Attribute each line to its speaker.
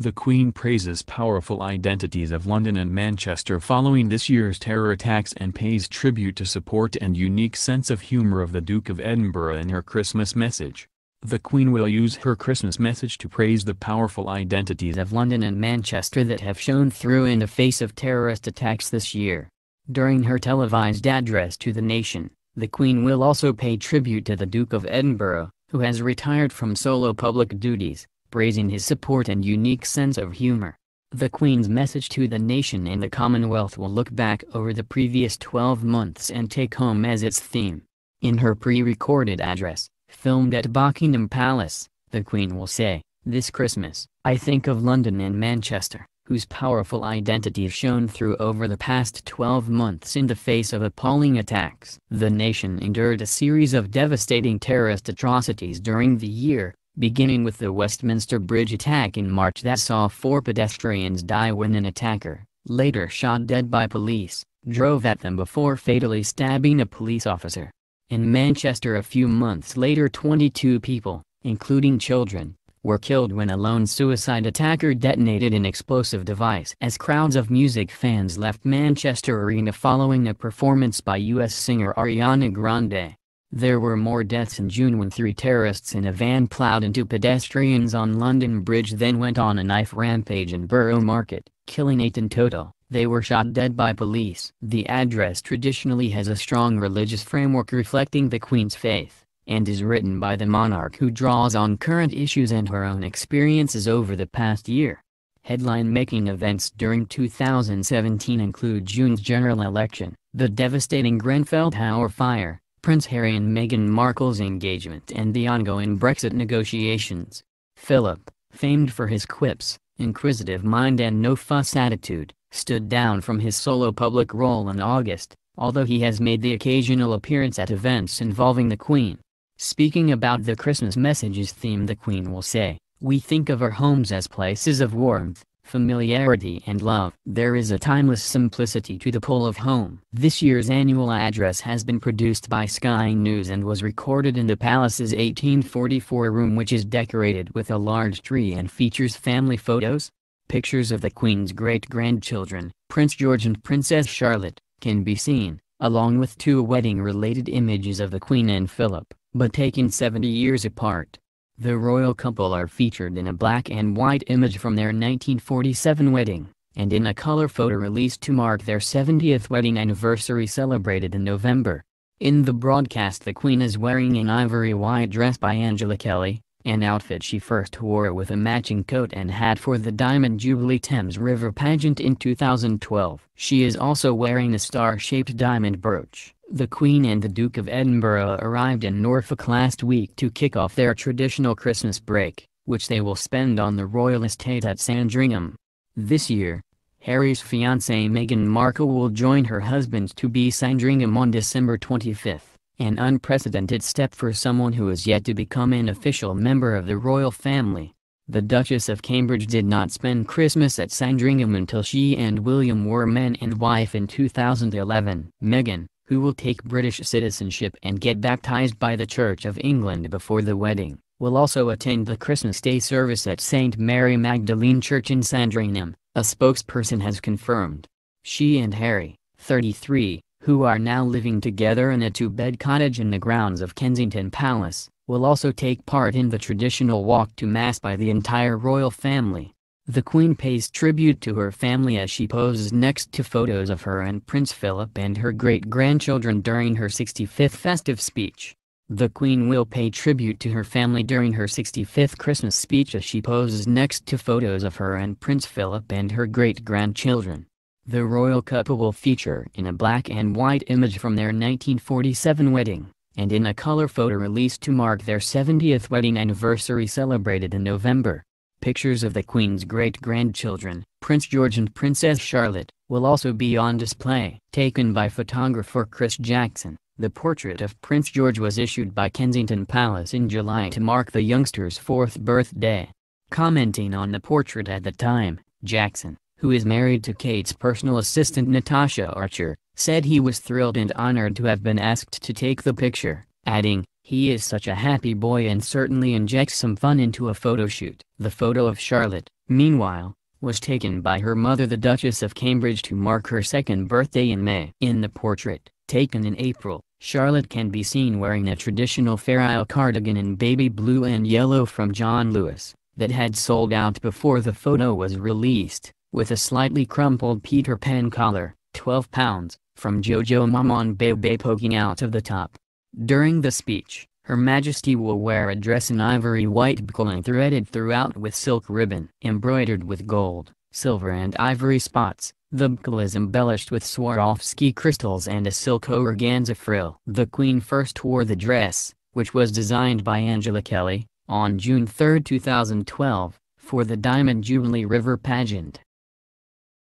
Speaker 1: The Queen praises powerful identities of London and Manchester following this year's terror attacks and pays tribute to support and unique sense of humour of the Duke of Edinburgh in her Christmas message. The Queen will use her Christmas message to praise the powerful identities of London and Manchester that have shown through in the face of terrorist attacks this year. During her televised address to the nation, the Queen will also pay tribute to the Duke of Edinburgh, who has retired from solo public duties, praising his support and unique sense of humor. The Queen's message to the nation and the Commonwealth will look back over the previous 12 months and take home as its theme. In her pre-recorded address, filmed at Buckingham Palace, the Queen will say, This Christmas, I think of London and Manchester, whose powerful identity shone through over the past 12 months in the face of appalling attacks. The nation endured a series of devastating terrorist atrocities during the year, beginning with the Westminster Bridge attack in March that saw four pedestrians die when an attacker, later shot dead by police, drove at them before fatally stabbing a police officer. In Manchester a few months later 22 people, including children, were killed when a lone suicide attacker detonated an explosive device as crowds of music fans left Manchester Arena following a performance by US singer Ariana Grande. There were more deaths in June when three terrorists in a van plowed into pedestrians on London Bridge then went on a knife rampage in Borough Market, killing eight in total. They were shot dead by police. The address traditionally has a strong religious framework reflecting the Queen's faith, and is written by the monarch who draws on current issues and her own experiences over the past year. Headline-making events during 2017 include June's general election, the devastating Grenfell Tower fire, Prince Harry and Meghan Markle's engagement and the ongoing Brexit negotiations. Philip, famed for his quips, inquisitive mind and no-fuss attitude, stood down from his solo public role in August, although he has made the occasional appearance at events involving the Queen. Speaking about the Christmas messages theme the Queen will say, we think of our homes as places of warmth, familiarity and love. There is a timeless simplicity to the pull of home. This year's annual address has been produced by Sky News and was recorded in the palace's 1844 room which is decorated with a large tree and features family photos, pictures of the Queen's great-grandchildren, Prince George and Princess Charlotte, can be seen, along with two wedding-related images of the Queen and Philip, but taken 70 years apart. The royal couple are featured in a black and white image from their 1947 wedding, and in a color photo released to mark their 70th wedding anniversary celebrated in November. In the broadcast the Queen is wearing an ivory white dress by Angela Kelly, an outfit she first wore with a matching coat and hat for the Diamond Jubilee Thames River pageant in 2012. She is also wearing a star-shaped diamond brooch. The Queen and the Duke of Edinburgh arrived in Norfolk last week to kick off their traditional Christmas break, which they will spend on the royal estate at Sandringham. This year, Harry's fiancée Meghan Markle will join her husband-to-be Sandringham on December 25, an unprecedented step for someone who is yet to become an official member of the royal family. The Duchess of Cambridge did not spend Christmas at Sandringham until she and William were man and wife in 2011. Meghan, who will take British citizenship and get baptized by the Church of England before the wedding, will also attend the Christmas Day service at St. Mary Magdalene Church in Sandringham, a spokesperson has confirmed. She and Harry, 33, who are now living together in a two-bed cottage in the grounds of Kensington Palace, will also take part in the traditional walk to Mass by the entire royal family. The Queen pays tribute to her family as she poses next to photos of her and Prince Philip and her great-grandchildren during her 65th festive speech. The Queen will pay tribute to her family during her 65th Christmas speech as she poses next to photos of her and Prince Philip and her great-grandchildren. The royal couple will feature in a black and white image from their 1947 wedding, and in a color photo released to mark their 70th wedding anniversary celebrated in November. Pictures of the Queen's great-grandchildren, Prince George and Princess Charlotte, will also be on display. Taken by photographer Chris Jackson, the portrait of Prince George was issued by Kensington Palace in July to mark the youngster's fourth birthday. Commenting on the portrait at the time, Jackson, who is married to Kate's personal assistant Natasha Archer, said he was thrilled and honored to have been asked to take the picture, adding, he is such a happy boy and certainly injects some fun into a photo shoot. The photo of Charlotte, meanwhile, was taken by her mother the Duchess of Cambridge to mark her second birthday in May. In the portrait, taken in April, Charlotte can be seen wearing a traditional Fair Isle cardigan in baby blue and yellow from John Lewis, that had sold out before the photo was released, with a slightly crumpled Peter Pan collar, £12, from Jojo Maman Bebe poking out of the top. During the speech, Her Majesty will wear a dress in ivory white boucle threaded throughout with silk ribbon. Embroidered with gold, silver and ivory spots, the boucle is embellished with Swarovski crystals and a silk organza frill. The Queen first wore the dress, which was designed by Angela Kelly, on June 3, 2012, for the Diamond Jubilee River pageant.